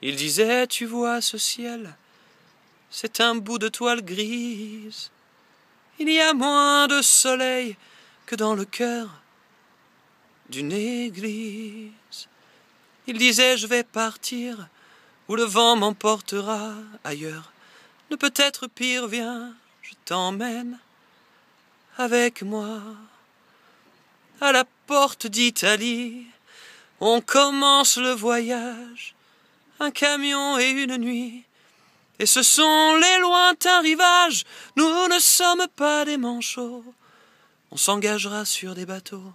Il disait, tu vois ce ciel, c'est un bout de toile grise. Il y a moins de soleil que dans le cœur d'une église. Il disait, je vais partir, où le vent m'emportera ailleurs. Ne peut être pire, viens, je t'emmène avec moi. À la porte d'Italie, on commence le voyage un camion et une nuit. Et ce sont les lointains rivages, nous ne sommes pas des manchots. On s'engagera sur des bateaux,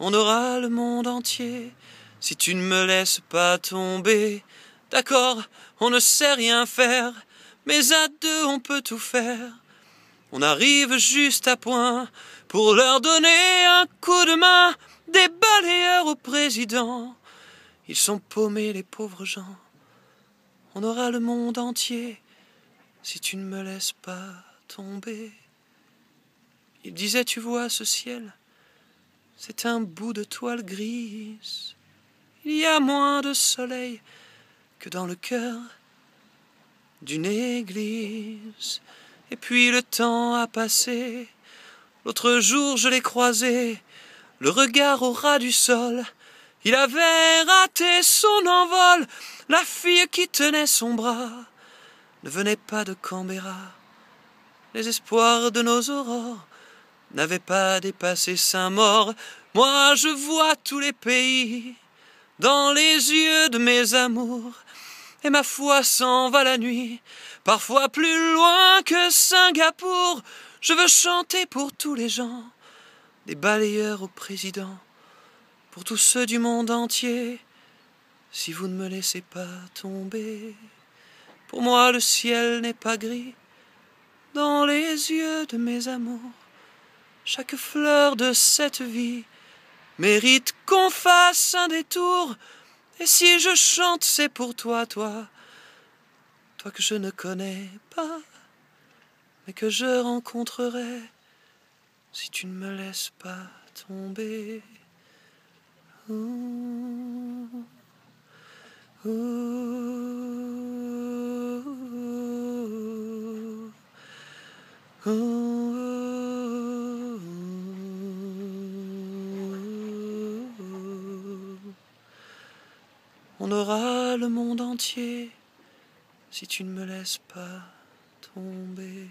on aura le monde entier. Si tu ne me laisses pas tomber, d'accord, on ne sait rien faire, mais à deux on peut tout faire. On arrive juste à point pour leur donner un coup de main des balayeurs au président. Ils sont paumés, les pauvres gens. On aura le monde entier si tu ne me laisses pas tomber. Il disait, tu vois ce ciel, c'est un bout de toile grise. Il y a moins de soleil que dans le cœur d'une église. Et puis le temps a passé. L'autre jour, je l'ai croisé, le regard au ras du sol. Il avait raté son envol, la fille qui tenait son bras ne venait pas de Canberra. Les espoirs de nos aurores n'avaient pas dépassé Saint-Maur. Moi, je vois tous les pays dans les yeux de mes amours, et ma foi s'en va la nuit, parfois plus loin que Singapour. Je veux chanter pour tous les gens, des balayeurs au président pour tous ceux du monde entier, si vous ne me laissez pas tomber. Pour moi le ciel n'est pas gris, dans les yeux de mes amours, chaque fleur de cette vie mérite qu'on fasse un détour. Et si je chante, c'est pour toi, toi, toi que je ne connais pas, mais que je rencontrerai si tu ne me laisses pas tomber. On aura le monde entier si tu ne me laisses pas tomber.